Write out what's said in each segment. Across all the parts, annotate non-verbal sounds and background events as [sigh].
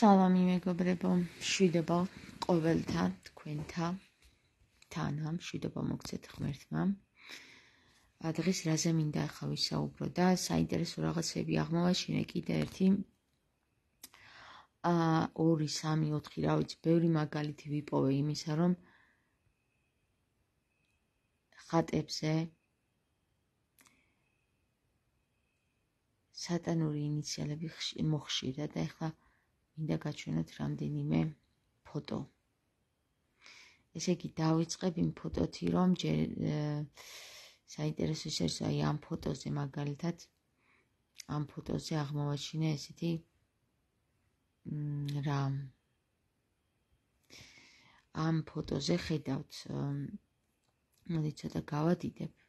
სალამი მეგობრებო, მშვიდობა ყოველთა თქვენთა თანა, მშვიდობა მოგცეთ ღმერთმა. ა დღეს რაზე მინდა ახლა ვისაუბრო და საინტერესო რაღაცები აღმოვაჩინე კიდე ერთი ა 2 3 4 რა ვიცი, ბევრი მაგალითი ვიპოვე იმისა, რომ ხატებზე სატანური ინიციალები მოხშირა და ახლა მინდა გაჩვენოთ რამდენიმე ფოტო. ესე იგი, დავიწყებ იმ ფოტოთი, რომ ჯერ საინტერესო შეიძლება ისაა ამ ფოტოზე მაგალითად ამ ფოტოზე აღმოვაჩინე ესეთი მ რა ამ ფოტოზე ხედავთ მოდი ცოტა გავადიდებ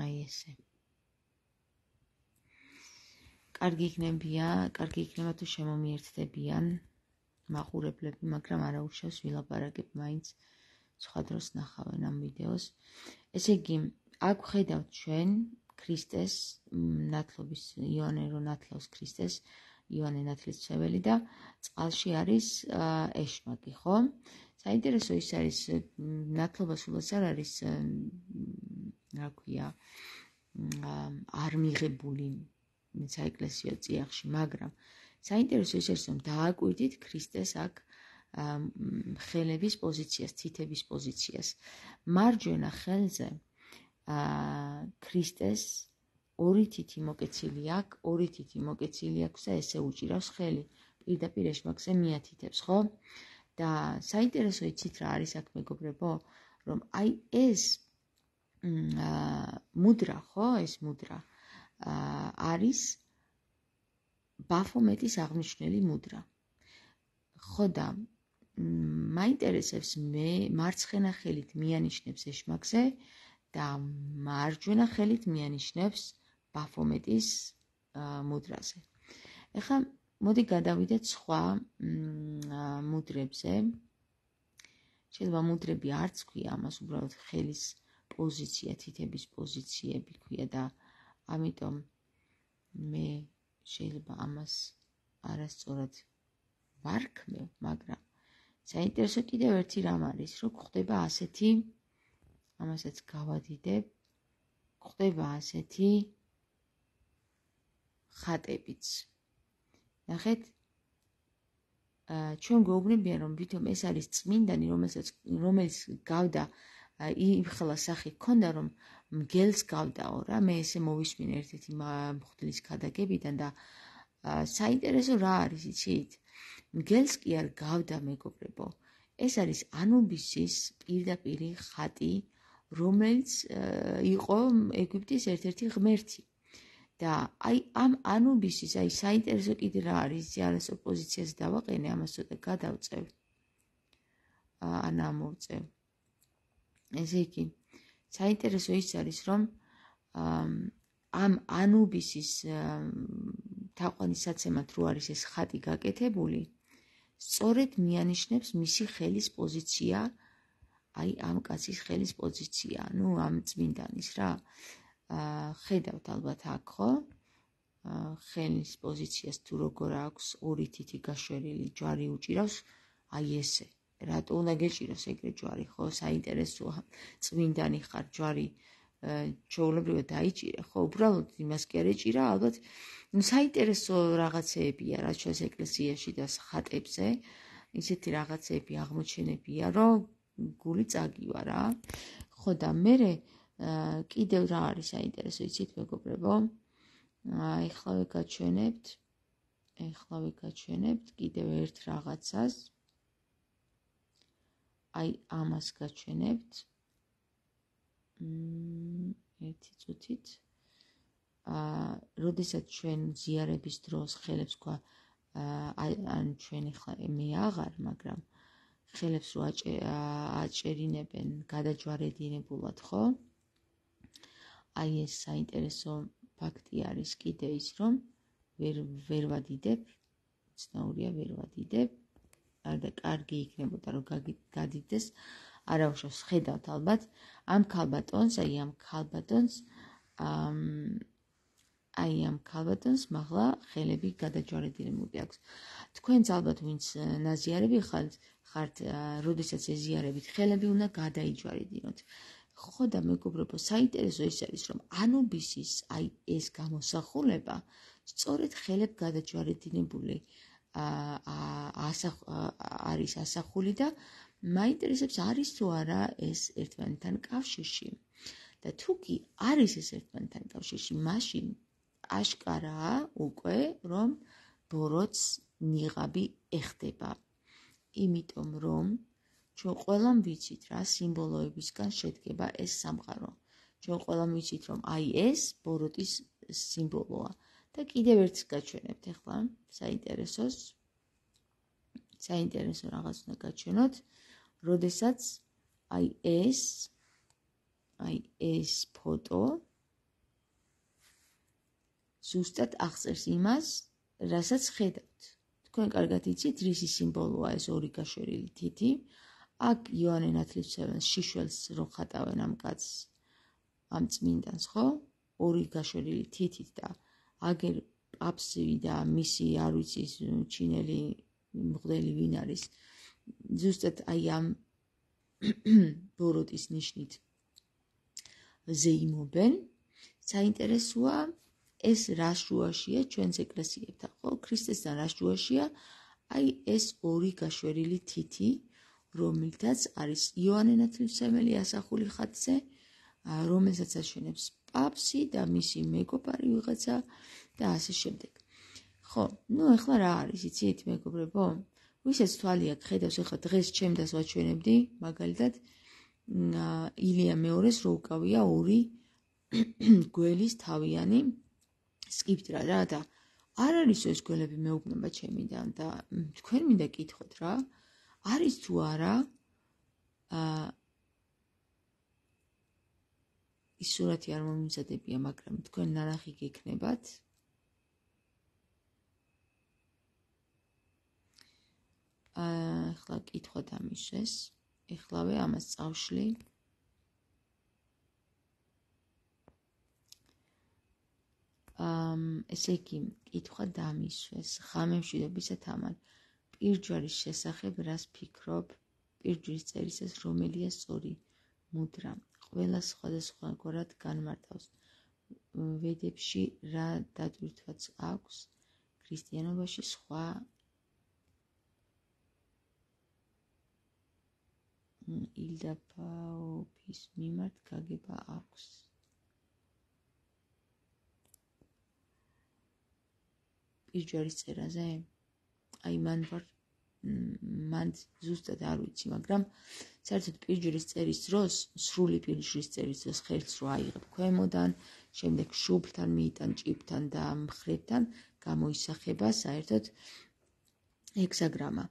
აი ესე. კარგი იქნებია, კარგი იქნება თუ შემომიერთდებიან მაყურებლები, მაგრამ არა უშავს ვილაპარაკებ მაინც სხვა დროს ნახავენ ამ ვიდეოს. ესე იგი, აქ ხედავთ ჩვენ ქრისტეს ნათლობის იონე რო ნათლავს ქრისტეს იონე ნათლისმცველი და წყალში არის ეშმაკი, ხო? საინტერესო ის არის ნათლობა სულაც არ არის რა ქვია არ მიღებული საეკლესიო წიაღში, მაგრამ საინტერესო ის არის რომ დააკვირდით ქრისტეს აქ ხელების პოზიციას, თითების პოზიციას. მარჯვენა ხელზე აა ქრისტეს ორი თითი მოკეცილი აქვს, ორი თითი მოკეცილი აქვს და ესე უჭირავს ხელი. პირდაპირ ეს მაქსე მიათითებს, ხო? და საინტერესო იცით რა არის აქ მეგობრებო, რომ აი ეს მუდრა ხო ეს მუდრა არის ბაფომეტის აღმნიშვნელი მუდრა ხო და მაინტერესებს მე მარცხენა ხელით მიანიშნებს ეშმაკზე და მარჯვენა ხელით მიანიშნებს ბაფომეტის მუდრაზე ეხლა მოდი გადავიდეთ სხვა მუდრებზე შეიძლება მუდრები არც ქვია ამას უბრალოდ ხელის პოზიცია, თითების პოზიციები ქვია და ამიტომ მე შეიძლება ამას არასწორად ვარქმე, მაგრამ საინტერესო კიდევ ერთი რამ არის, რომ ხდება ასეთი ამასაც გავადიდებ, ხდება ასეთი ხატებიც. ნახეთ აა ჩვენ გვეუბნებიან რომ თვითონ ეს არის წმინდანი, რომელსაც რომელიც გავდა აა იმ ხელა სახი ქონდა რომ მგელს გავდაო რა მე ესე მოვისმინე ერთ-ერთი მხდლის გადაგებიდან და საინტერესო რა არის იცით მგელს კი არ გავდა მეგობრებო ეს არის ანუბისის პირდაპირი ხატი რომელიც იყო ეგვიპტის ერთ-ერთი ღმერთი და აი ამ ანუბისის აი საინტერესო კიდე რა არის ძალას ოპოზიციას დავაყენე ამას ცოტა გადავწევ ანა მოვწევ ესე იგი საინტერესო ის არის რომ ამ ანუბისის თაყვანისაცემად რო არის ეს ხატი გაკეთებული სწორედ მიანიშნებს მისი ხელის პოზიცია აი ამ კაცის ხელის პოზიცია ნუ ამ წმინდანის რა ხედავთ ალბათ აქ ხო ხელის პოზიციას თუ როგორ აქვს ორი თითი გაშერილი ჯარი უჭირავს აი ესე რატო უნდა გეჭიროს ეგრე ჯვარი ხო საინტერესოა წმინდანი ხარ ჯვარი ჩაულებრივად დაიჭირე ხო უბრალოდ იმას კი არ ეჭირა ალბათ ну საინტერესო რაღაცეებია რა ჩვენს ეკლესიაში და ხატებზე ისეთი რაღაცეები აღმოჩენებია რომ გული წაგივა რა ხო და მე კიდევ რა არის საინტერესო იცით მეგობრებო აი ახლავე გაჩვენებთ ახლავე გაჩვენებთ კიდევ ერთ რაღაცას აი ამას გაჩვენებთ. მმ ერთი წუთით აა როდესაც ჩვენ ზიარების დროს ხელებს ყვა აი ან ჩვენ ახლა მე აღარ, მაგრამ ხელებს რო აჭერინებენ გადაჯვარედინებულად, ხო? აი ეს საინტერესო ფაქტი არის კიდე ის, რომ ვერ ვერ ვადიდებ, ცნაურია ვერ ვადიდებ. გარდა კარგი იქნებოდა რომ გადიდეს არა უშავს ხედავთ ალბათ ამ ქალბატონს აი ამ ქალბატონს აი ამ ქალბატონს მაღლა ხელები გადაჯვარედილი აქვს თქვენც ალბათ ვინც ნაზიარები ხართ ხართ როდესაც ეზიარებით ხელები უნდა გადაიჯვარედინოთ ხო და მეგობრებო საინტერესო ის არის რომ ანუბისის აი ეს გამოსახულება სწორედ ხელებ გადაჯვარედინებული აა ასა არის ასახული და მაინტერესებს არის თუ არა ეს ერთმანეთთან კავშირში. და თუ კი არის ეს ერთმანეთთან კავშირში, მაშინ აშკარაა უკვე, რომ ბოროც ნიღაბი ეხდება. იმიტომ რომ ჩვენ ყველამ ვიცით რა სიმბოლოებისგან შედგება ეს სამყარო. ჩვენ ყველამ ვიცით რომ აი ეს ბოროტის სიმბოლოა. და კიდევ ერთს გაჩვენებთ ახლა საინტერესოს საინტერესო რაღაც უნდა გაჩვენოთ როდესაც აი ეს აი ეს ფოტო ზუსტად აღწერს იმას, რასაც ხედავთ. თქვენ კარგად იცით, რის სიმბოლოა ეს ორი გაშერილი თითი. აქ იოანე ნათლისმცემლის შიშველს რო ხატავენ ამ კაცს ამ წმინდანს, ხო? ორი გაშერილი თითით და აა აგერ აფსივი და მისი არ ვიცი э, ჩინელი მღდელი ვინ არის ზუსტად აი ამ [coughs] ბოროტის ნიშნით ზეიმობენ საინტერესოა ეს რაშუაშია ჩვენს ეკლესიებთან ხო ქრისტესთან რაშუაშია აი ეს ორი გაშვერილი თითი რომელთაც არის იოანე ნათლისმცემელი ასახული ხატზე э, რომელსაც აშენებს პაპსი და მისი მეგობარი ვიღაცა და ასე შემდეგ. ხო, ну ახლა რა არის, იცით მეგობრებო? ვისაც თვალი აქვს, ხედავს ახლა დღეს ჩემ დას ვაჩვენებდი, მაგალითად ილია მეორეს რო უკავია ორი [coughs] გველის თავიანი სკიპტრა რა და არ არის ეს გველები მეუბნება ჩემიდან და თქვენ მინდა გითხოთ რა არის თუ არა აა ის სურათი არ მომიმზადებია, მაგრამ თქვენ ნარახი გეკნებათ. აა, ახლა კითხვა დამიშეს. ეხლავე ამას წავშლი. ამ ესე იგი, კითხვა დამიშეს. ხამემშვიდობისათ ამან პირჯვარის შესახებ რას ფიქრობ? პირჯვრის წერისას რომელია სწორი? მუდრამ ყველა სხვადასხვაგვარად განმარტავს ვედებში რა დატვირთვაც აქვს ქრისტიანობაში სხვა ილდაფაოფის მიმართ გაგება აქვს პირჯვარის წერაზე აი მან ვარ მან ზუსტად არ ვიცი, მაგრამ საერთოდ პირჯვრის წერის დროს, სრული პირჯვრის წერის დროს ხელს რო აიღებ ქვემოდან, შემდეგ შუბლთან მიიტან ჭიპთან და მხრეთთან გამოისახება საერთოდ ჰექსაგრამა.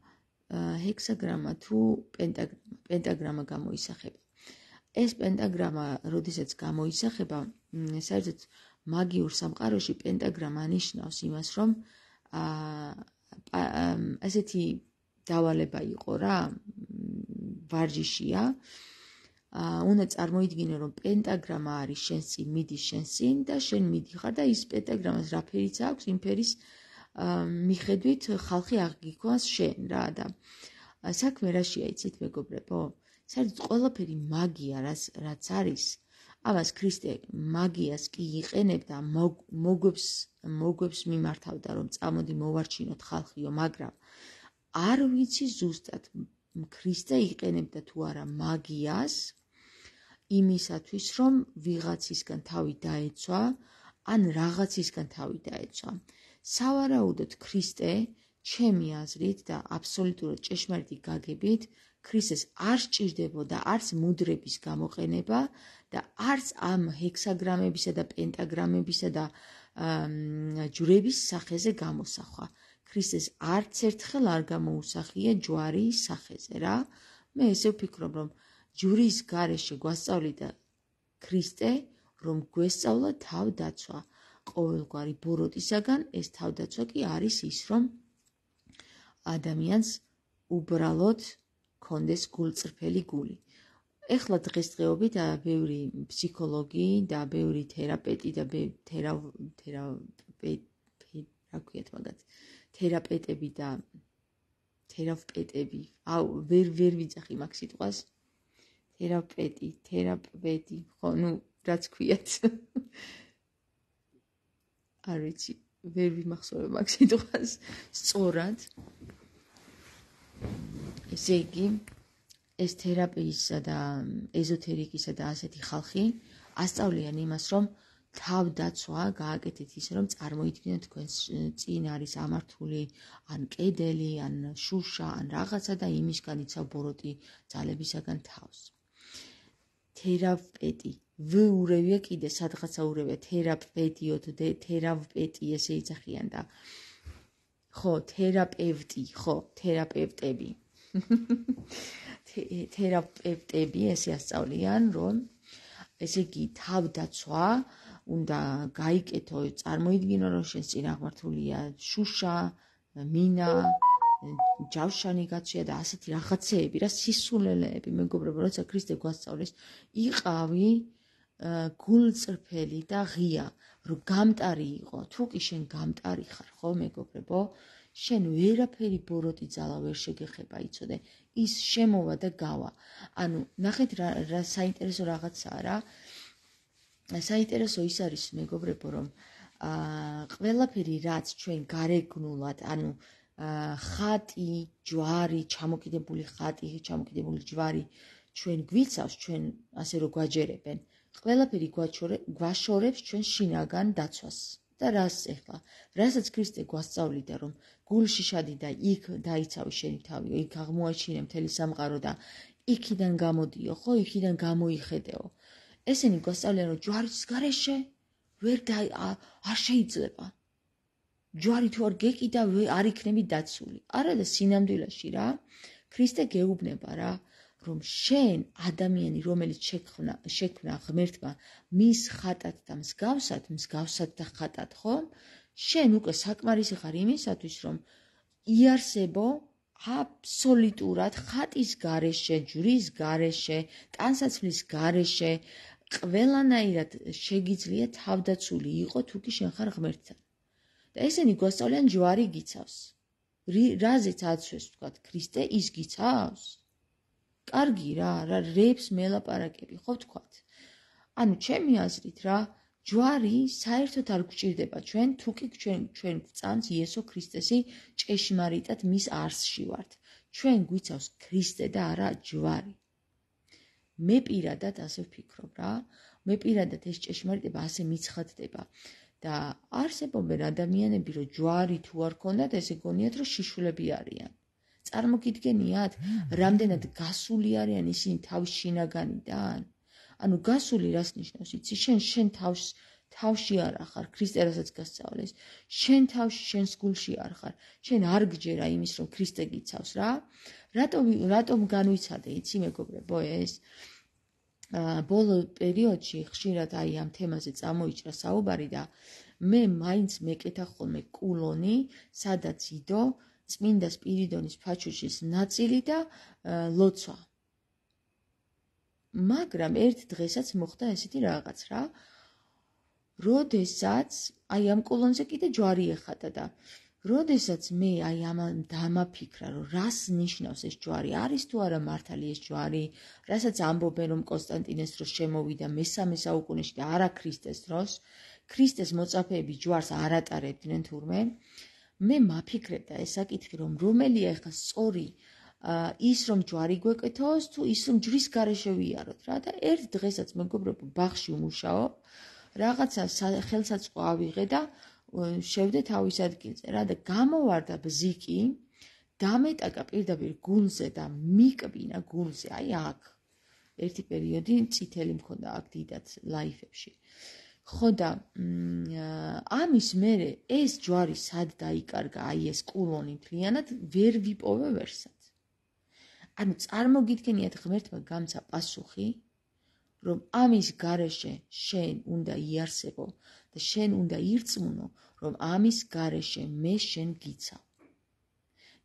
ჰექსაგრამა თუ პენტაგრამა, პენტაგრამა გამოისახება. ეს პენტაგრამა, როდესაც გამოისახება, საერთოდ მაგიურ სამყაროში პენტაგრამა ნიშნავს იმას, რომ აა ასეთი დავალება იყო რა ვარჯიშია ა უნდა წარმოიდგინე რომ პენტაგრამა არის შენ წინ მიდის შენ წინ და შენ მიდიხარ და ის პენტაგრამას რა ფერიც აქვს იმ ფერის მიხედვით ხალხი აღგიქواس შენ რა და საქმე რაშია იცით მეგობრებო საერთოდ ყველაფერი მაგია რაც რაც არის ამას ქრისტე მაგიას კი იყენებდა მოგვებს მოგვებს მიმართავდა რომ წამოდი მოვარჩინოთ ხალხიო მაგრამ არ ვიცი ზუსტად ქრისტე იყენებდა თუ არა მაგიას იმისათვის რომ ვიღაცისგან თავი დაეცვა ან რაღაცისგან თავი დაეცვა სავარაუდოდ ქრისტე ჩემი აზრით და აბსოლუტურად ჭეშმარიტი გაგებით ქრისეს არ სჭირდებოდა არც მუდრების გამოყენება და არც ამ ჰექსაგრამებისა და პენტაგრამებისა და ჯვრების სახეზე გამოსახვა. ქრისტეს არც ერთხელ არ გამოუსახია ჯვარის სახეზე რა მე ესე ვფიქრობ რომ ჯვრის გარეშე გვასწავლიდა ქრისტე რომ გვესწავლა თავდაცვა ყოველგვარი ბოროტისაგან ეს თავდაცვა კი არის ის რომ ადამიანს უბრალოდ კონდეს გულწრფელი გული ეხლა დღესდღეობით ბევრი ფსიქოლოგი და ბევრი თერაპევტი და თერა თერა რა ქვია მაგათ თერაპევტები და თერაპევტები. აუ, ვერ ვერ ვიცახი მაგ სიტყვას. თერაპევტი, თერაპევტი, ხო, ну, რაც ქვიათ. არ ვიცი, ვერ ვიმახსოვრე მაგ სიტყვას სწორად. ესე იგი, ეს თერაპიისა და ეზოთერიკისა და ასეთი ხალხი ასწავლიან იმას, რომ თავდაცვა გააკეთეთ ისე რომ წარმოიდგინოთ თქვენს წინ არის ამართული ან კედელი ან შუშა ან რაღაცა და იმისგან იცავ ბოროტი ძალებისაგან თავს თერაპეტი ვურევია კიდე სადღაცა ურევია თერაპეტიოთ თერაპეტი ესე იცახიან და ხო თერაპევტი ხო თერაპევტები [laughs] თერაპევტები ესე ასწავლიან რომ ესე იგი თავდაცვა აა უნდა გაიკეთო, წარმოიდგინო, რომ შენ წინაღმართულია შუშა, მინა, ჯავშანი გაჩია და ასეთი რაღაცეები რა სისულელეები, მეგობრებო, როცა ქრისტე გვასწავლის, იყავი გულწრფელი და ღია, რომ გამტარი იყო. თუ კი შენ გამტარი ხარ, ხო, მეგობრებო? შენ ვერაფერი ბოროტი ძალა ვერ შეგეხება, იცოდე? ის შემოვა და გავა. ანუ ნახეთ რა საინტერესო რაღაცაა რა. საინტერესო ის არის მეგობრებო რომ აა ყველაფერი რაც ჩვენ გარეგნულად ანუ ხატი, ჯვარი, ჩამოკიდებული ხატი, ჩამოკიდებული ჯვარი ჩვენ გვიცავს ჩვენ ასე რომ გვაჯერებენ ყველაფერი გვაშორებს ჩვენ შინაგან დაცვას და რას ახლა რასაც ქრისტე გვასწავლიდა რომ გულში შადი და იქ დაიცავი შენი თავი იქ აღმოაჩინე მთელი სამყარო და იქიდან გამოდიო ხო იქიდან გამოიხედეო ესენი გასწავლიან რომ ჯვარის გარეშე ვერ არ შეიძლება ჯვარი თუ არ გეკიდა არ იქნები დაცული არა და სინამდვილეში რა ქრისტე გეუბნება რა რომ შენ ადამიანი რომელიც შექმნა შექმნა ღმერთმა მის ხატად და მსგავსად მსგავსად და ხატად ხო შენ უკვე საკმარისი ხარ იმისათვის რომ იარსებო აბსოლუტურად ხატის გარეშე ჯვრის გარეშე ტანსაცმლის გარეშე ყველანაირად შეგიძლია თავდაცული იყო თუ კი შენ ხარ ღმერთთან. და ესენი გვასწავლიან ჯვარი გიცავს. რაზეც აცვეს ვთქვათ ქრისტე ის გიცავს. კარგი რა, რა რეებს მელაპარაკები ხო ვთქვათ. ანუ ჩემი აზრით რა, ჯვარი საერთოდ არ გჭირდება ჩვენ თუ კი ჩვენ ჩვენ წანს იესო ქრისტესი ჭეშმარიტად მის არსში ვართ. ჩვენ გვიცავს ქრისტე და არა ჯვარი. მე პირადად ასე ვფიქრობ რა მე პირადად ეს ჭეშმარიტება ასე მიცხადდება და არსებობენ ადამიანები რომ ჯვარი თუ არ ქონდათ ესე გონიათ რომ შიშულები არიან წარმოგიდგენიათ რამდენად გასული არიან ისინი თავში შინაგანიდან ანუ გასული რას ნიშნავს იცი შენ შენ თავში თავში არ ხარ ქრისტე რასაც გასწავლეს შენ თავში შენს გულში არ ხარ შენ არ გჯერა იმის რომ ქრისტე გიცავს რა რატომ რატომ განვიცადე იცი მეგობრებო ეს ბოლო პერიოდში ხშირად აი ამ თემაზე წამოიჭრა საუბარი და მე მაინც მეკეთა ხოლმე კულონი, სადაც იდო წმინდა სპირიდონის ფაჩუჩის ნაწილი და ლოცვა. მაგრამ ერთ დღესაც მოხდა ესეთი რაღაც რა. როდესაც აი ამ კულონზე კიდე ჯვარი ეხატა და როდესაც მე აი ამ დამაფიქრა რომ რას ნიშნავს ეს ჯვარი არის თუ არა მართალი ეს ჯვარი რასაც ამბობენ რომ კონსტანტინეს დროს შემოვიდა მესამე საუკუნეში და არა ქრისტეს დროს ქრისტეს მოწაფეები ჯვარს არ ატარებდნენ თურმე მე მაფიქრებდა ეს საკითხი რომ რომელია ეხლა სწორი ის რომ ჯვარი გვეკეთოს თუ ის რომ ჯვრის garaშე ვიაროთ რა და ერთ დღესაც მეგობრებო ბაღში ვმუშაო რაღაცა ხელსაწყო ავიღე და შევდე თავის ადგილზე რა და გამოვარდა ბზიკი დამეტაკა პირდაპირ გუნზე და მიკბინა გუნზე აი აქ ერთი პერიოდი წითელი მქონდა აქ დიდად ლაიფებში ხო და ამის მერე ეს ჯვარი სად დაიკარგა აი ეს კულონი მთლიანად ვერ ვიპოვე ვერსად ანუ წარმოგიდგენიათ ღმერთმა გამცა პასუხი რომ ამის გარეშე შენ უნდა იარსებო და შენ უნდა ირწმუნო, რომ ამის გარეშე მე შენ გიცავ.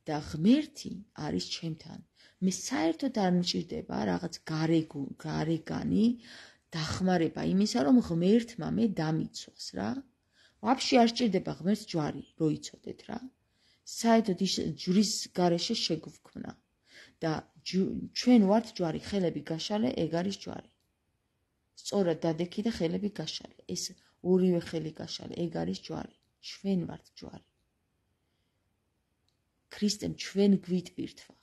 და ღმერთი არის ჩემთან. მე საერთოდ არ მჭირდება რაღაც გარეგო, გარეგანი დახმარება იმისა, რომ ღმერთმა მე დამიცოს რა. ვაფშე არ შეიძლება ღმერთს ჯვარი როიცოდეთ რა. საერთოდ ის ჯვრის გარეშე შეგვქმნა და ჩვენ ვართ ჯვარი, ხელები გაშალე, ეგ არის ჯვარი. სწორად დადექი და ხელები გაშალე. ეს ორივე ხელი გაშალე, ეგ არის ჯვარი. ჩვენ ვართ ჯვარი. ქრისტემ ჩვენ გვიტვირთვა.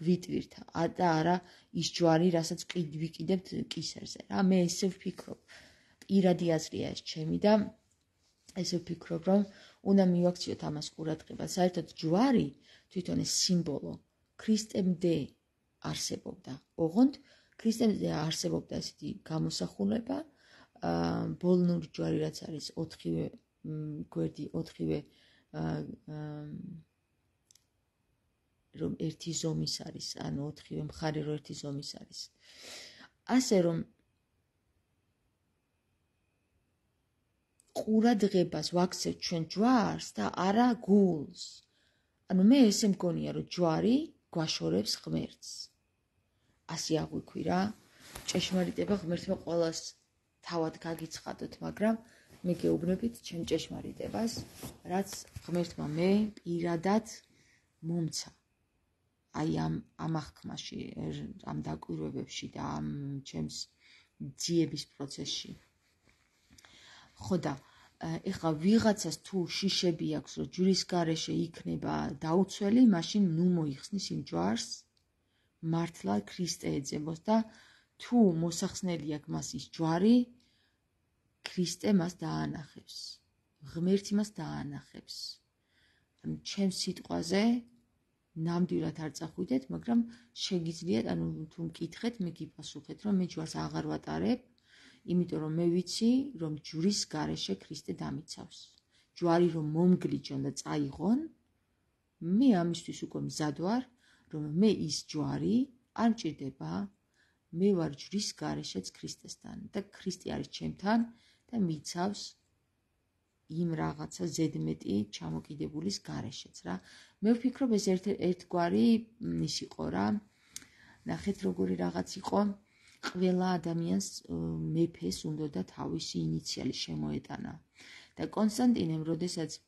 გვიტვირთა და არა ის ჯვარი, რასაც კიდვიკიდებთ კისერზე. რა მე ესე ვფიქრობ. პირადი აზრია ეს ჩემი და ესე ვფიქრობ, რომ უნდა მივაქციოთ ამას ყურადღება. საერთოდ ჯვარი თვითონ ეს სიმბოლო ქრისტემდე არსებობდა. ოღონდ ქრისტემდე არსებობდა ესეთი გამოსახულება, ბოლნური ჯვარი რაც არის 4-ვე გვერდი 4-ვე რომ ერთი ზომის არის, ანუ 4-ვე მხარე რო ერთი ზომის არის. ასე რომ ყურადღებას ვაქცევ ჩვენ ჯვარს და არა გულს. ანუ მე ესე მგონია რომ ჯვარი გვაშორებს ღმერთს. ასე აღვიქვი რა. ჭეშმარიტება ღმერთმა ყოველას თავად გაგიცხადოთ, მაგრამ მიგეუბნებით ჩემ ჭეშმარიტებას, რაც ღმერთმა მე პირადად მომცა. აი ამ ამახკმაში, ამ დაკვირვებებში და ამ ჩემს ძიების პროცესში. ხოდა ეხა ვიღაცას თუ შიშები აქვს, რომ ჯვრის გარეშე იქნება დაუცველი, მაშინ ნუ მოიხსნის იმ ჯვარს მართლა ქრისტე ეძებოს და თუ მოსახსნელია გმას ის ჯვარი ქრისტე მას დაანახებს ღმერთი მას დაანახებს ანუ ჩემ სიტყვაზე ნამდვილად არ წახვიდეთ მაგრამ შეგიძლიათ ანუ თუ მკითხეთ მე გიპასუხეთ რომ მე ჯვარს აღარ ვატარებ იმიტომ რომ მე ვიცი რომ ჯვრის გარეშე ქრისტე დამიცავს ჯვარი რომ მომგლიჯონ და წაიღონ მე ამისთვის უკვე მზად ვარ რომ მე ის ჯვარი არ მჭირდება მე ვარ ჯრის გარეშეც ქრისტესთან და ქრისტე არის ჩემთან და მიცავს იმ რაღაცა ზედმეტი ჩამოკიდებულის გარეშეც რა. მე ვფიქრობ ეს ერთ ერთგვარი ის იყო რა. ნახეთ როგორი რაღაც იყო. ყველა ადამიანს მეფეს უნდა და თავისი ინიციალი შემოეტანა. და კონსტანტინემ როდესაც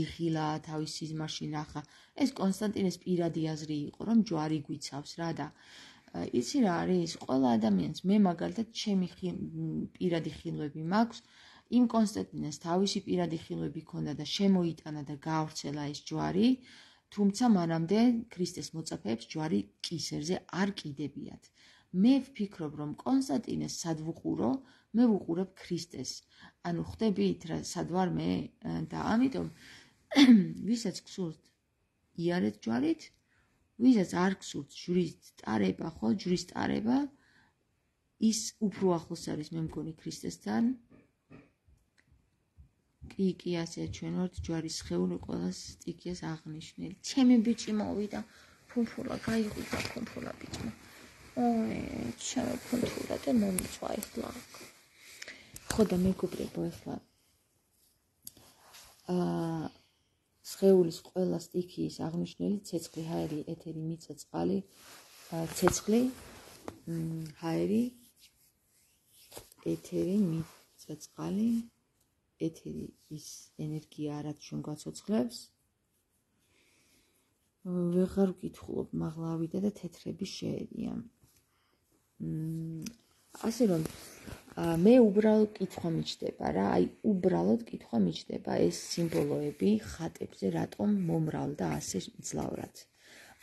იხილა თავისი მაშინ ახა ეს კონსტანტინეს პირადი აზრი იყო რომ ჯვარი გვიცავს რა და იცი რა არის ყველა ადამიანს მე მაგალითად ჩემი პირადი ხილვები მაქვს იმ კონსტანტინეს თავისი პირადი ხილვები ქონდა და შემოიტანა და გაავრცელა ეს ჯვარი თუმცა მანამდე ქრისტეს მოწაფეებს ჯვარი კისერზე არ კიდებიათ მე ვფიქრობ რომ კონსტანტინეს სად ვუყურო მე ვუყურებ ქრისტეს ანუ ხდებით რა სად ვარ მე და ამიტომ [coughs] ვისაც გსურთ იარეთ ჯვარით ვისაც არ გსურთ ჯვრის დარება, ხო, ჯვრის დარება ის უფრო ახლოს არის მე მგონი ქრისტესთან. კი, კი, ასე ჩვენ ვართ ჯვარის ხეული ყოველას სტიქიას აღნიშნელი. ჩემი ბიჭი მოვიდა, ფუნფულა გაიყვიდა ფუნფულა ბიჭმა. ой, чао, фунтура და მომიწვა ახლა. ხო და მეგობრებო, ახლა აა სხეულის ყველა სტიქიის აღნიშნული ცეცხლი, ჰაერი, ეთერი, მიწა, წყალი, ცეცხლი, ჰაერი, ეთერი, მიწა, წყალი, ეთერი ის ენერგია, რაც ჩვენ გვაცოცხლებს. ვეღარ ვკითხულობ მაღლავიდა და თეთრები შეერია. მ ასე რომ მე უბრალოდ კითხვა მიჩდება რა, აი უბრალოდ კითხვა მიჩდება ეს სიმბოლოები ხატებზე რატომ მომრავლ და ასე ძლავრად.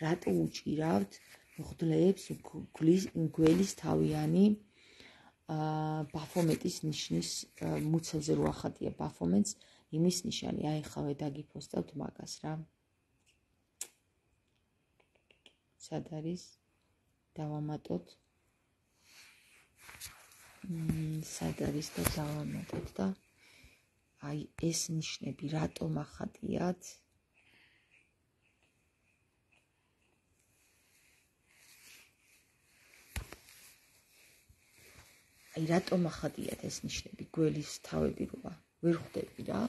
რატო უჭირავთ ღვთლეებს გვლის გველის თავიანი აა ბაფომეტის ნიშნის მუცელზე რო ახატია ბაფომენს იმის ნიშანი, აი ხავე დაგიფოსტავთ მაგას რა. სად არის? დავამატოთ სად არის და დავამატოთ და აი ეს ნიშნები რატომ ახატიათ აი რატომ ახატიათ ეს ნიშნები გველის თავები როა ვერ ხვდები რა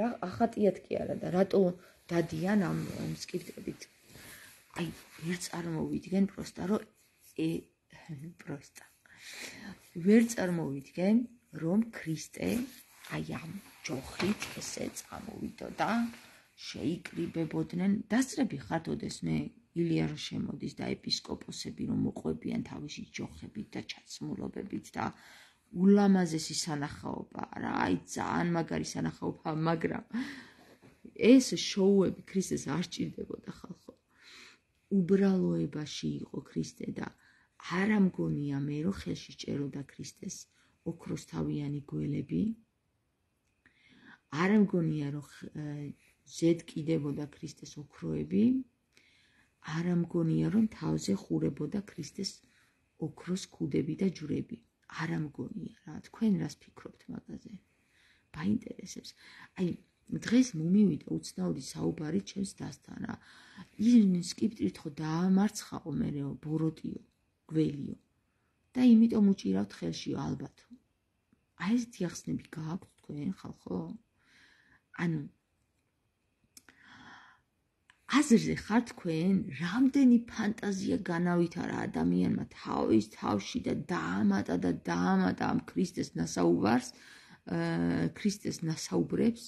რა ახატიათ კი არა და რატო დადიან ამ სკრიპტებით აი ვერ წარმოვიდგენ პროსტა რომ ე პროსტა ვერ წარმოვიდგენ, რომ ქრისტე აი ამ ჯოხით ესე წამოვიდო და შეიკრიბებოდნენ. დასწრები ხართ ოდესმე ილია რო შემოდის და ეპისკოპოსები რომ მოყვებიან თავისი ჯოხებით და ჩაცმულობებით და ულამაზესი სანახაობა რა, აი ძალიან მაგარი სანახაობა, მაგრამ ეს შოუები ქრისტეს არ ჭირდებოდა ხალხო. უბრალოებაში იყო ქრისტე და არ ამგონია მე რომ ხელში ჭერობდა ქრისტეს ოქროსთავიანი გველები არ ამგონია რომ ზეთ კიდებოდა ქრისტეს ოქროები არ ამგონია რომ თავზე ხურებოდა ქრისტეს ოქროს ქუდები და ჯვრები არ ამგონია რა თქვენ რას ფიქრობთ მაგაზე ბაინტერესებს აი დღეს მომივიდა უცნაური საუბარი ჩემს დასთან რა ის სკიპტრით ხო დაამარცხაო მე რო ბოროტიო გველიო და იმიტომ უჭირავთ ხელშიო ალბათ აი ეს დიახსნები გააქვთ თქვენ ხალხო ანუ აზრზე ხარ თქვენ რამდენი ფანტაზია განავითარა ადამიანმა თავის თავში და დაამატა და დაამატა ამ ქრისტეს ნასაუბარს ქრისტეს ნასაუბრებს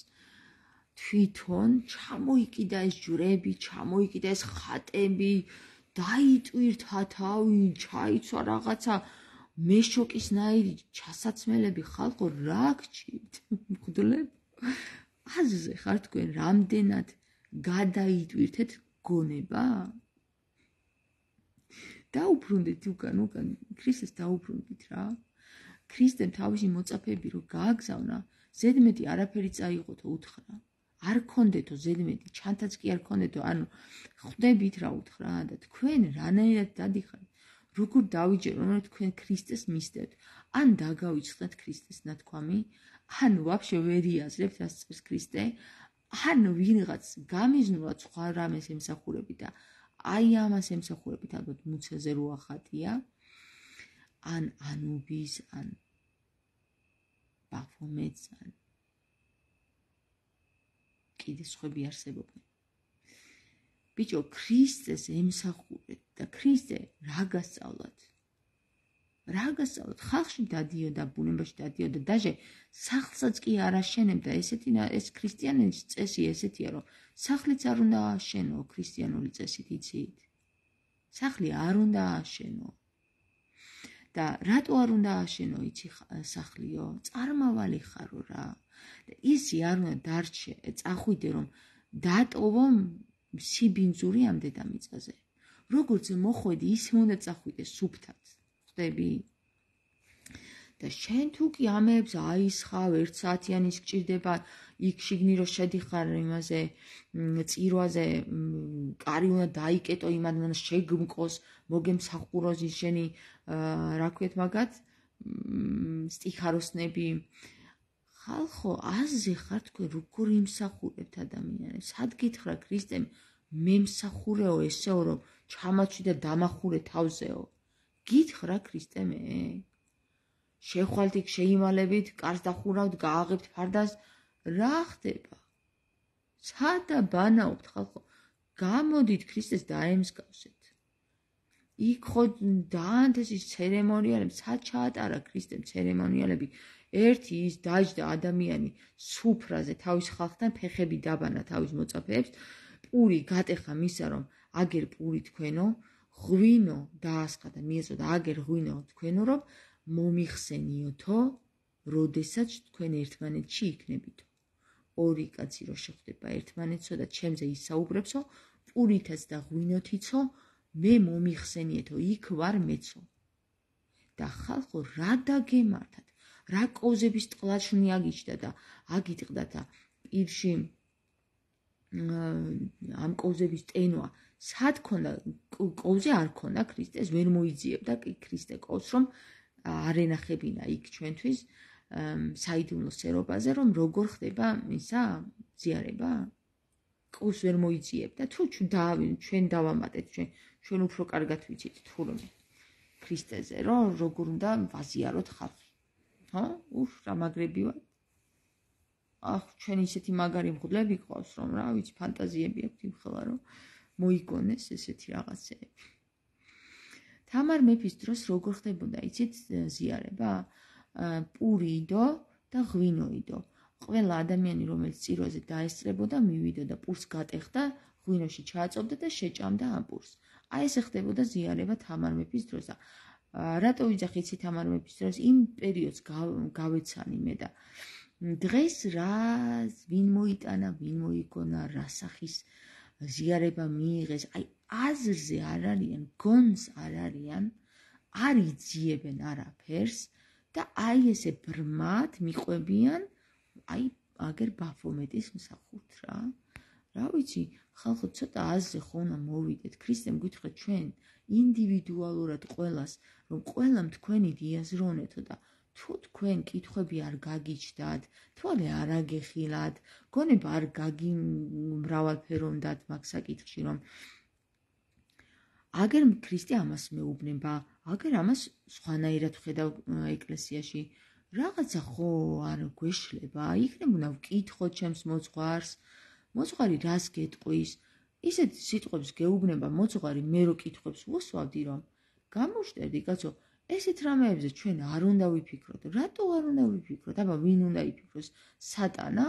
თვითონ ჩამოიკიდა ეს ჯურები, ჩამოიკიდა ეს ხატები, აა დაიტვირთა თავი, ჩაიცვა რაღაცა მეშოკისნაირი ჩასაცმელები ხალხო რა გჭირთ? [laughs] გძლებ? აზზე ხარ თქვენ რამდენად გადაიტვირთეთ გონება? დაუბრუნდით უკან უკან ქრისტეს დაუბრუნდით რა. ქრისტემ თავისი მოწაფეები რო გააგზავნა, ზედმეტი არაფერი წაიღოთ უთხრა. არ კონდეთო ზედმეტი ჩანთაც კი არ კონდეთო ანუ ხვდებით რა უთხრა და თქვენ რანაირად დადიხართ როგორ დავიჯერო რომ თქვენ ქრისტეს მისდევთ ან დაგავიცხდეთ ქრისტეს ნათქვამი ან ვაფშე ვერიაზრებთ რა წერს ქრისტე ან ვინღაც გამიზნულა სხვა რამეს ემსახურები და აი ამას ემსახურებით ალბათ მუცელზე რო ახატია ან ანუბის ან ბაფომეც ან კიდე სხვაები არსებობენ. ბიჭო, ქრისტეს ემსახურეთ და ქრისტე რა გასწავლოთ? რა გასწავლოთ? ხალხში დადიოდა, ბუნებაში დადიოდა, დაჟე სახლსაც კი არ აშენებდა, ესეთი ეს ქრისტიანების წესი ესეთია, რომ სახლიც არ უნდა აშენო ქრისტიანული წესით, იცით? სახლი არ უნდა აშენო. და რატო არ უნდა აშენო, იცი სახლიო? წარმავალი ხარო რა. და ისი არ უნდა დარჩე წახვიდე რომ დატოვო სიბინძური ამ დედამიწაზე როგორც მოხვედი ის უნდა წახვიდე სუფთად ხდები და შენ თუ კი ამებს აისხავ ერთ საათიან ის გჭირდება იქ შიგნი რო შედიხარ იმაზე წიროაზე კარი უნდა დაიკეტო იმად მან შეგმკოს მოგემსახუროს ის შენი რა ქვია მაგათ სტიხაროსნები ხალხო, აზე ხართ თქვენ როგორ იმსახურებთ ადამიანებს? ად გითხრა ქრისტემ, მე მსახურეო ესეო, რომ ჩამაჩვი და დამახურე თავზეო. გითხრა ქრისტემ? შეხვალთიქ შეიმალებით, კარს დახურავთ, გააღებთ ფარდას, რა ხდება? სადა ბანაობთ ხალხო? გამოდით ქრისტეს დაემსგავსეთ. იქ ხო დაანთესის ცერემონიალებს, სა ჩაატარა ქრისტემ ცერემონიალები? ერთი ის დაждდა ადამიანი სუფრაზე თავის ხალხთან ფეხები დაბანა თავის მოწაფეებს პური გატეხა მისა რომ აგერ პური თქვენო ღვინო დაასხადა მიეწოდა აგერ ღვინო თქვენო რომ მომიხსენიოთო როდესაც თქვენ ერთმანეთში იქნებით ორი კაცი რო შეხვდება ერთმანეთსო და ჩემზე ისაუბრებსო პურითაც და ღვინოთიცო მე მომიხსენიეთო იქ ვარ მეცო და ხალხო რა დაგემართათ რა კოზების წყალშნი აგიჩდა და აგიტყდა და პირში ამ კოზების ტენვა სად ქონდა კოზე არ ქონდა ქრისტეს ვერ მოიძიებდა კი ქრისტე კოს რომ არენახებინა იქ ჩვენთვის საიდუმლო სერობაზე რომ როგორ ხდება ისა ზიარება კოს ვერ მოიძიებდა თუ ჩვენ ჩვენ დავამატეთ ჩვენ ჩვენ უფრო კარგად ვიცით თურმე ქრისტეზე რომ როგორ უნდა ვაზიაროთ ხალხს ხა? უშ რა მაგრები ვარ. ახ, ჩვენ ისეთი მაგარი მგლები გყავს, რომ რა ვიცი, ფანტაზიები აქვს იმ ხელა, რომ მოიგონეს ესეთი რაღაცეები. თამარ მეფის დროს როგორ ხდებოდა, იცით, ზიარება? პურიდო და ღვინოიდო. ყველა ადამიანი, რომელიც წიროზე დაესწრებოდა, მივიდა და პურს გატეხდა, ღვინოში ჩააწოდა და შეჭამდა ამ პურს. აი ესე ხდებოდა ზიარება თამარ მეფის დროს. რატო ვიძახი ციტამარმების დროს იმ პერიოდს გავეცანი მე და დღეს რა ვინ მოიტანა ვინ მოიგონა რა სახის ზიარება მიიღეს აი აზრზე არ არიან გონს არ არიან არ იძიებენ არაფერს და აი ესე ბრმად მიყვებიან აი აგერ ბაფომეტის მსახურთ რა რა ვიცი ხალხო ცოტა აზრზე ხო უნდა მოვიდეთ ქრისტემ გითხრა ჩვენ ინდივიდუალურად ყოველას, რომ ყოველამ თქვენი დიაზრონეთო და თუ თქვენ კითხები არ გაგიჩნდათ, თვალე არ აღეხილათ, გონება არ გაგი მრავალფერონდათ მაგ საკითხში, რომ აგერ ქრისტე ამას მეუბნება, აგერ ამას სხვანაირად ხედავ ეკლესიაში. რაღაცა ხო არ გვეშლება, იქნებ უნდა ვკითხოთ ჩემს მოძღვარს. მოძღვარი რას გეტყვის? ისეთ სიტყვებს გეუბნება მოცღარი მე რო კითხებს უსვავდი რომ გამოშტერდი კაცო ესეთ რამეებზე ჩვენ არ უნდა ვიფიქროთ რატო არ უნდა ვიფიქროთ აბა ვინ უნდა იფიქროს სატანა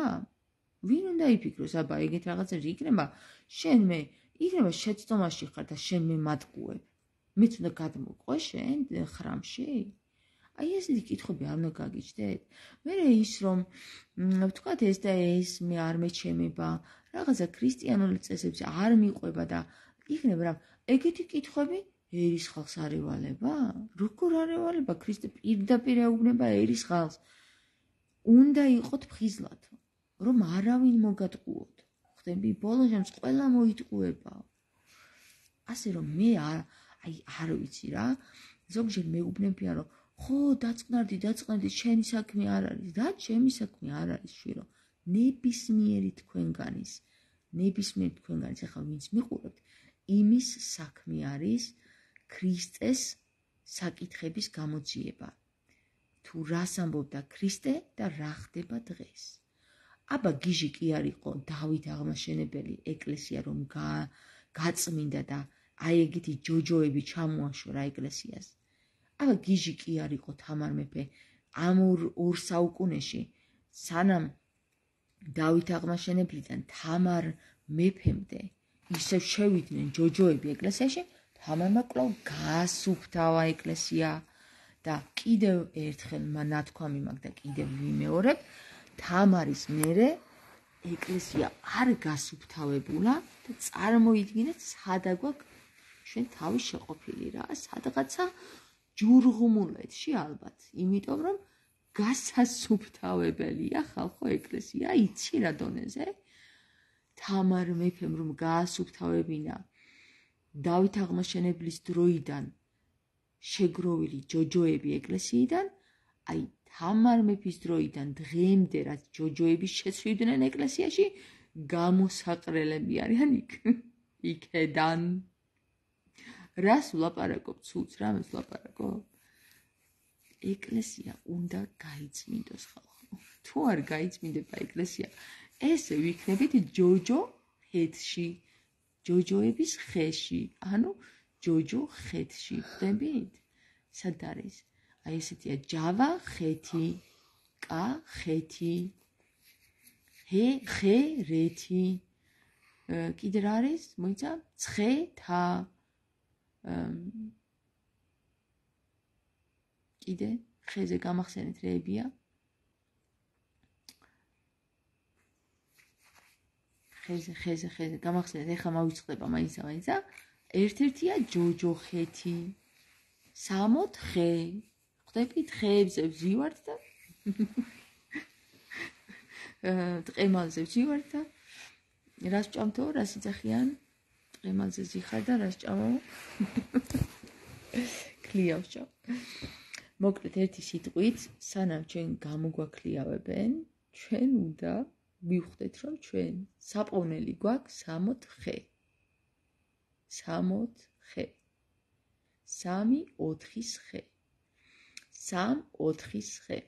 ვინ უნდა იფიქროს აბა ეგეთ რაღაცებს იქნება შენ მე იქნება შეცდომაში ხარ და შენ მე მატყუე მეც უნდა გადმოყვე შენ ხრამში აი ესეთი კითხები არ უნდა გაგიჩნდეთ მე ის რომ ვთქვათ ეს და ეს მე არ მეჩემება რაღაცა ქრისტიანული წესებს არ მიყვება და იქნებ რა ეგეთი კითხები ერის ხალხს არევალება? როგორ არევალება ქრისტე პირდაპირ ეუბნება ერის ხალხს? უნდა იყოთ ფხიზლად, რომ არავინ მოგატყუოთ. ხდები ბოლოსაც ყველა მოიტყუება. ასე რომ მე არ აი არ ვიცი რა. ზოგჯერ მეუბნებიან რომ ხო დაწყნარდი დაწყნარდი შენი საქმე არ არის და ჩემი საქმე არ არის შირო. ნებისმიერი თქვენგანის ნებისმიერი თქვენგანის ახლა ვინც მიყურებთ იმის საქმე არის ქრისტეს საკითხების გამოძიება თუ რას ამბობდა ქრისტე და რა ხდება დღეს აბა გიჟი კი არისო დავით აღმაშენებელი ეკლესია რომ გაწმინდა და აი ეგეთი ჯოჯოები ჩამოაშორა ეკლესიას აბა გიჟი კი არისო თამარ მეფე ამ ორ საუკუნეში სანამ დავით აღმაშენებლიდან თამარ მეფემდე ისევ შევიდნენ ჯოჯოები ეკლესიაში თამარმა კლავ გაასუფთავა ეკლესია და კიდევ ერთხელ მანათქვა მიმაგდა კიდევ ვიმეორებ თამარის მერე ეკლესია არ გასუფთავებულა და წარმოიდგინეთ სადაგვაქ შენ თავი შეყოფილი რა სადღაცა ჯურღუმულეთში ალბათ იმიტომ რომ გასასუფთავებელია ხალხო ეკლესია იცი რა დონეზე თამარ მეფემ რომ გაასუფთავებინა დავით აღმაშენებლის დროიდან შეგროვილი ჯოჯოები ეკლესიიდან აი თამარ მეფის დროიდან დღემდე რაც ჯოჯოები შეცვიდნენ ეკლესიაში გამოსაყრელები არიან იქ იქედან რას ვლაპარაკობ სულ რამეს ვლაპარაკობ ეკლესია უნდა გაიწმინდოს ხალხო. თუ არ გაიწმინდება ეკლესია, ესე ვიქნებით ჯოჯო ჰეთში, ჯოჯოების ხეში, ანუ ჯოჯო ხეთში ხდებით? სად არის? აი ესეთია ჯავა ხეთი, კა ხეთი, ჰე ხე რეთი. კიდე რა არის? მოიცა? ცხე თა. აა კიდე ხეზე გამახსენეთ რეებია ხეზე ხეზე ხეზე გამახსენეთ ეხა მოიწყდება მაინც ამაინცა ერთ-ერთია ჯოჯოხეთი სამოთ ხე ხდებით ხეებზე ვზივართ და [laughs] ტყემალზე ვზივართ და რას ჭამთო რას იძახიან ტყემალზე ზიხარ და რას ჭამო კლიავჭო [laughs] მოკლედ ერთი სიტყვით, სანამ ჩვენ გამოგვაქლიავებენ, ჩვენ უნდა მივხვდეთ, რომ ჩვენ საპონელი გვაქვს 6 ხე. 6 ხე. 3 4-ის ხე. 3 4-ის ხე.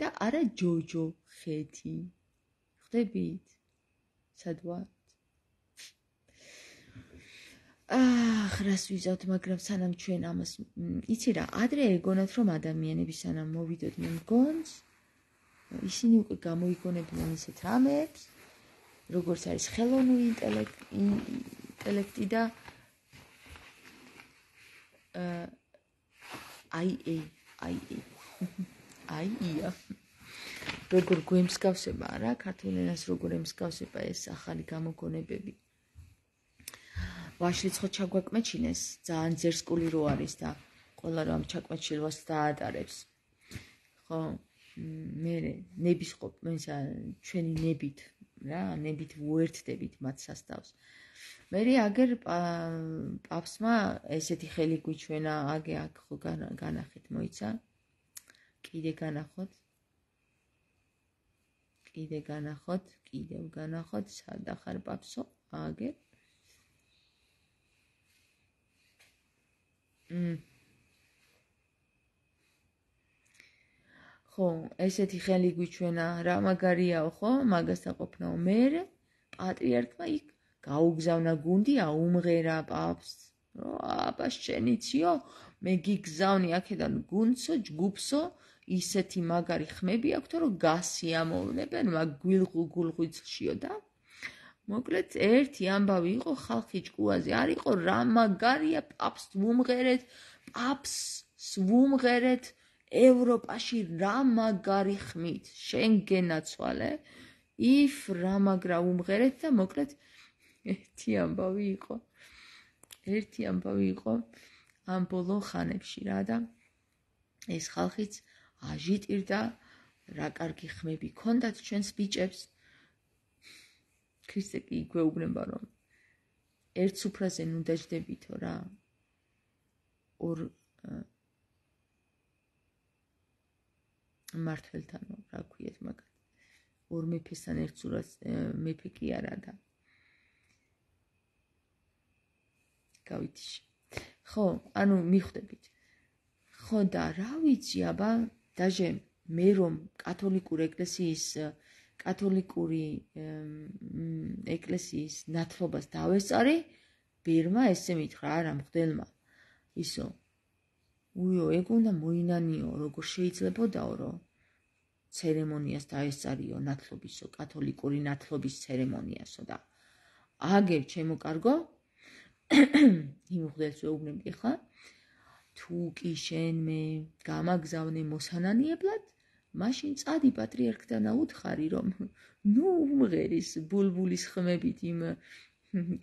და არა ჯოჯო ხეთი. ხვდებით? სად ვარ? აх, რას ვიზავთ, მაგრამ სანამ ჩვენ ამას, იცი რა, ადრე ეგონათ რომ ადამიანები სანამ მოვიდოთ მე მგონს, ისინი უკვე გამოიგონებდნენ ისეთ რამებს, როგორც არის ხელოვნური ინტელექტი, ინტელექტი და აი ე, აი ე. აი ია. როგორ გვემსკავსება რა, ქართულ ენას როგორ ემსკავსება ეს ახალი გამოგონებები. ვაშლიცხო ჩაგვეკმეჩინეს ძალიან ძერსკული რო არის და ყველა რომ ჩაკმეჩილოს და ატარებს ხო მე ნების ყო მე ჩვენი ნებით რა ნებით უერთდებით მათ სასტავს მე აგერ პაპსმა ესეთი ხელი გიჩვენა აგე აქ ხო განახეთ მოიცა კიდე განახოთ კიდე განახოთ კიდევ განახოთ სადახარ პაპსო აგერ ხო, ესეთი ხელი გვიჩვენა, რა მაგარიაო, ხო? მაგას დაყოფნაო მე. პატრიარქმა იქ გაუგზავნა გუნდი აუმღერა პაპს. რა აბა შენიციო? მე გიგზავნი აქედან გუნცო, ჯგუფსო, ისეთი მაგარი ხმები აქვთო, რომ გასიამოვნებენ მაგ გვილღუ გულღვიცშიო და? მ. მოკლედ ერთი ამბავი იყო ხალხი ჭკუაზე არ იყო რა მაგარია პაპს უმღერეთ აფს სუმღერეთ ევროპაში რა მაგარი ხმით შენ გენაცვალე იფ რა მაგრა უმღერეთ და მოკლედ ერთი ამბავი იყო ერთი ამბავი იყო ამ ბოლო ხანებში რა და ეს ხალხიც აჟიტირდა რა კარგი ხმები ქონდათ ჩვენს ბიჭებს ქრისტე კი გვეუბნება რომ ერთ სუფრაზე უნდა ჯდებითო რა ორ მართლთან რა ქვიეთ მაგრამ ორ მეფესთან ერთ სურას მეფე კი არა და გავიტიში ხო ანუ მიხვდებით ხო და რა ვიცი აბა დაჟე მე რომ კათოლიკურ ეკლესიის აა კათოლიკური ეკლესიის ნათლობას დავესწარი ბერმა ესე მითხრა არა მღდელმა ისო უიო ეგ უნდა მოინანიო როგორ შეიძლება დაორო ცერემონიას დაესწარიო ნათლობისო კათოლიკური ნათლობის ცერემონიასო და აგერ ჩემო კარგო [coughs] იმ მღდელს ვეუბნები ხა თუ კი შენ მე გამაგზავნე მოსანანიებლად მაშინ წადი პატრიარქთან აუთხარი რომ ნუ უმღერის ბულბულის ხმებით იმ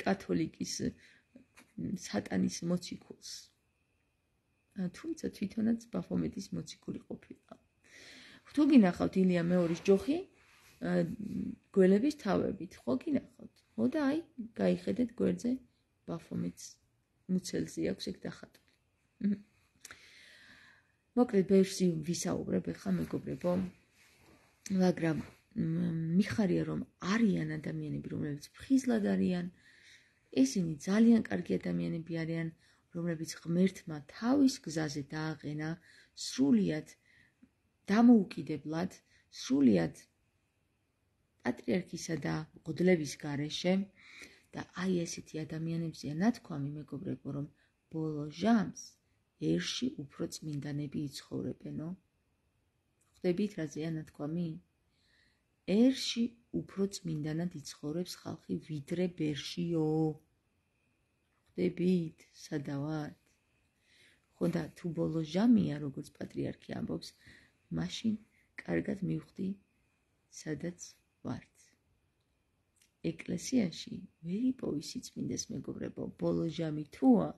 კათოლიკის სატანის მოციქულს თუმცა თვითონაც ბაფომედის მოციქული ყოფილა თუ გინახავთ ილია მეორის ჯოხი გველების თავებით ხო გინახავთ ხო და აი გაიხედეთ გვერდზე ბაფომედს მუცელზე აქვს ეგ დახატული Mm-hmm. მოკლედ ბევრი ვისაუბრებ ახლა მეგობრებო მაგრამ მიხარია რომ არიან ადამიანები რომლებიც ფხიზლად არიან ესენი ძალიან კარგი ადამიანები არიან რომლებიც ღმერთმა თავის გზაზე დააყენა სრულიად დამოუკიდებლად სრულიად პატრიარქისა და ღოდლების გარეშე და აი ესეთი ადამიანებია ნათქვამი მეგობრებო რომ ბოლო ჟამს ერში უფრო წმინდანები იცხოვრებენო? ხვდებით რა ზია ნათქვამი? ერში უფრო წმინდანად იცხოვრებს ხალხი ვიდრე ბერშიო. ხვდებით, სადავად. ხო და თუ ბოლო ჟამია, როგორც პატრიარქი ამბობს, მაშინ კარგად მივხვდი, სადაც ვართ. ეკლესიაში ვერ იპოვი სიწმინდეს მეგობრებო, ბოლო ჟამი თუა?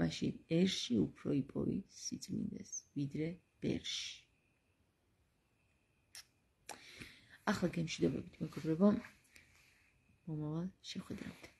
მაშინ ერში უფრო იპოვი სიძმინეს, ვიდრე ბერში. ახლა გემშვიდობებით, მეგობრებო. მომავალ შეხვედრამდე.